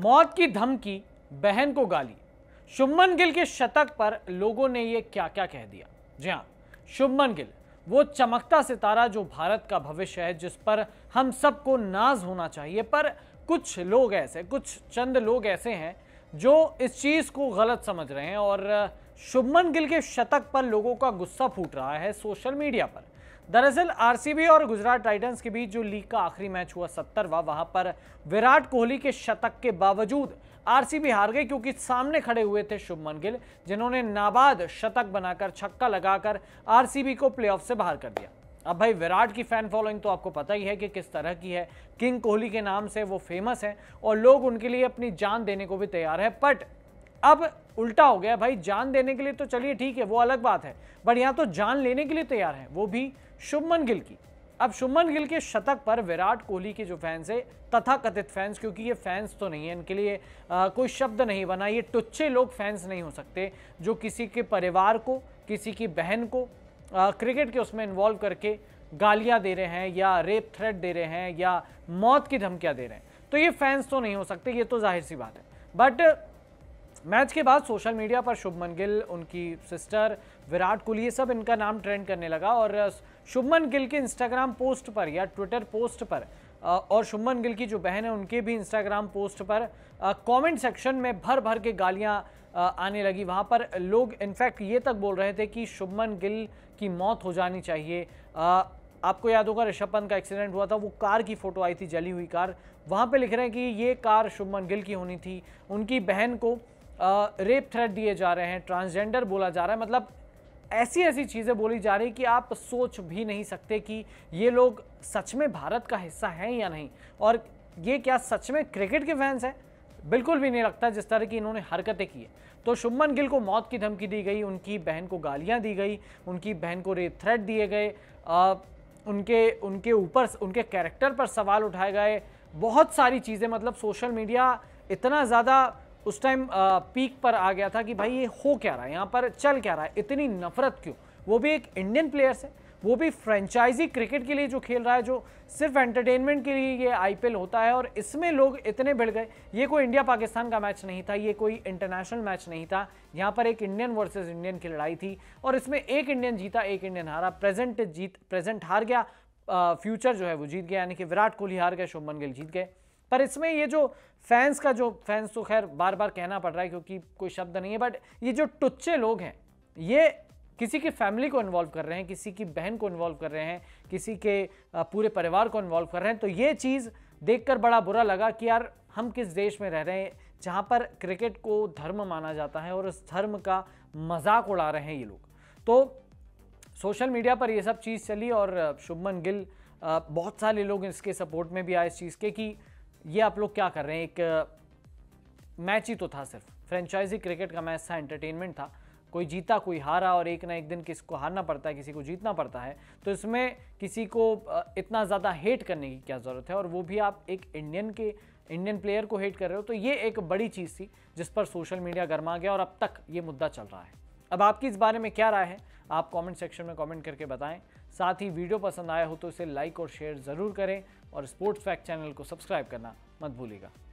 मौत की धमकी बहन को गाली शुभमन गिल के शतक पर लोगों ने यह क्या क्या कह दिया जी हाँ शुभमन गिल वो चमकता सितारा जो भारत का भविष्य है जिस पर हम सबको नाज होना चाहिए पर कुछ लोग ऐसे कुछ चंद लोग ऐसे हैं जो इस चीज़ को गलत समझ रहे हैं और शुभमन गिल के शतक पर लोगों का गुस्सा फूट रहा है सोशल मीडिया पर दरअसल आरसीबी और गुजरात टाइटंस के बीच जो लीग का आखिरी मैच हुआ सत्तरवा वहां पर विराट कोहली के शतक के बावजूद आरसीबी हार गई क्योंकि सामने खड़े हुए थे शुभमन गिल जिन्होंने नाबाद शतक बनाकर छक्का लगाकर आरसीबी को प्लेऑफ से बाहर कर दिया अब भाई विराट की फैन फॉलोइंग तो आपको पता ही है कि किस तरह की है किंग कोहली के नाम से वो फेमस है और लोग उनके लिए अपनी जान देने को भी तैयार है बट अब उल्टा हो गया भाई जान देने के लिए तो चलिए ठीक है वो अलग बात है बट यहाँ तो जान लेने के लिए तैयार है वो भी शुभमन गिल की अब शुभमन गिल के शतक पर विराट कोहली के जो फैंस है तथाकथित फैंस क्योंकि ये फैंस तो नहीं है इनके लिए आ, कोई शब्द नहीं बना ये टुच्छे लोग फैंस नहीं हो सकते जो किसी के परिवार को किसी की बहन को आ, क्रिकेट के उसमें इन्वॉल्व करके गालियाँ दे रहे हैं या रेप थ्रेट दे रहे हैं या मौत की धमकियाँ दे रहे हैं तो ये फैंस तो नहीं हो सकते ये तो जाहिर सी बात है बट मैच के बाद सोशल मीडिया पर शुभमन गिल उनकी सिस्टर विराट कोहली ये सब इनका नाम ट्रेंड करने लगा और शुभमन गिल के इंस्टाग्राम पोस्ट पर या ट्विटर पोस्ट पर और शुभमन गिल की जो बहन है उनके भी इंस्टाग्राम पोस्ट पर कमेंट सेक्शन में भर भर के गालियाँ आने लगी वहाँ पर लोग इनफैक्ट ये तक बोल रहे थे कि शुभमन गिल की मौत हो जानी चाहिए आपको याद होगा ऋषभ पंत का एक्सीडेंट हुआ था वो कार की फ़ोटो आई थी जली हुई कार वहाँ पे लिख रहे हैं कि ये कार शुभमन गिल की होनी थी उनकी बहन को रेप थ्रेट दिए जा रहे हैं ट्रांसजेंडर बोला जा रहा है मतलब ऐसी ऐसी चीज़ें बोली जा रही कि आप सोच भी नहीं सकते कि ये लोग सच में भारत का हिस्सा हैं या नहीं और ये क्या सच में क्रिकेट के फैंस हैं बिल्कुल भी नहीं लगता जिस तरह की इन्होंने हरकतें की है तो शुभमन गिल को मौत की धमकी दी गई उनकी बहन को गालियाँ दी गई उनकी बहन को रेप थ्रेट दिए गए आ, उनके उनके ऊपर उनके कैरेक्टर पर सवाल उठाए गए बहुत सारी चीज़ें मतलब सोशल मीडिया इतना ज़्यादा उस टाइम पीक पर आ गया था कि भाई ये हो क्या रहा है यहाँ पर चल क्या रहा है इतनी नफरत क्यों वो भी एक इंडियन प्लेयर है वो भी फ्रेंचाइजी क्रिकेट के लिए जो खेल रहा है जो सिर्फ एंटरटेनमेंट के लिए ये आईपीएल होता है और इसमें लोग इतने भिड़ गए ये कोई इंडिया पाकिस्तान का मैच नहीं था ये कोई इंटरनेशनल मैच नहीं था यहाँ पर एक इंडियन वर्सेस इंडियन की लड़ाई थी और इसमें एक इंडियन जीता एक इंडियन हारा प्रेजेंट जीत प्रेजेंट हार गया फ्यूचर जो है वो जीत गया यानी कि विराट कोहली हार गए शुभमन गिल जीत गए पर इसमें ये जो फैंस का जो फैंस तो खैर बार बार कहना पड़ रहा है क्योंकि कोई शब्द नहीं है बट ये जो टुच्चे लोग हैं ये किसी की फैमिली को इन्वॉल्व कर रहे हैं किसी की बहन को इन्वॉल्व कर रहे हैं किसी के पूरे परिवार को इन्वॉल्व कर रहे हैं तो ये चीज़ देखकर बड़ा बुरा लगा कि यार हम किस देश में रह रहे हैं जहाँ पर क्रिकेट को धर्म माना जाता है और उस धर्म का मजाक उड़ा रहे हैं ये लोग तो सोशल मीडिया पर ये सब चीज़ चली और शुभमन गिल बहुत सारे लोग इसके सपोर्ट में भी आए इस चीज़ के कि ये आप लोग क्या कर रहे हैं एक मैच ही तो था सिर्फ फ्रेंचाइजी क्रिकेट का मैच था एंटरटेनमेंट था कोई जीता कोई हारा और एक ना एक दिन किसको हारना पड़ता है किसी को जीतना पड़ता है तो इसमें किसी को इतना ज़्यादा हेट करने की क्या ज़रूरत है और वो भी आप एक इंडियन के इंडियन प्लेयर को हेट कर रहे हो तो ये एक बड़ी चीज़ थी जिस पर सोशल मीडिया गर्मा गया और अब तक ये मुद्दा चल रहा है अब आपकी इस बारे में क्या राय है आप कमेंट सेक्शन में कमेंट करके बताएं साथ ही वीडियो पसंद आया हो तो इसे लाइक और शेयर ज़रूर करें और स्पोर्ट्स फैक्ट चैनल को सब्सक्राइब करना मत भूलिएगा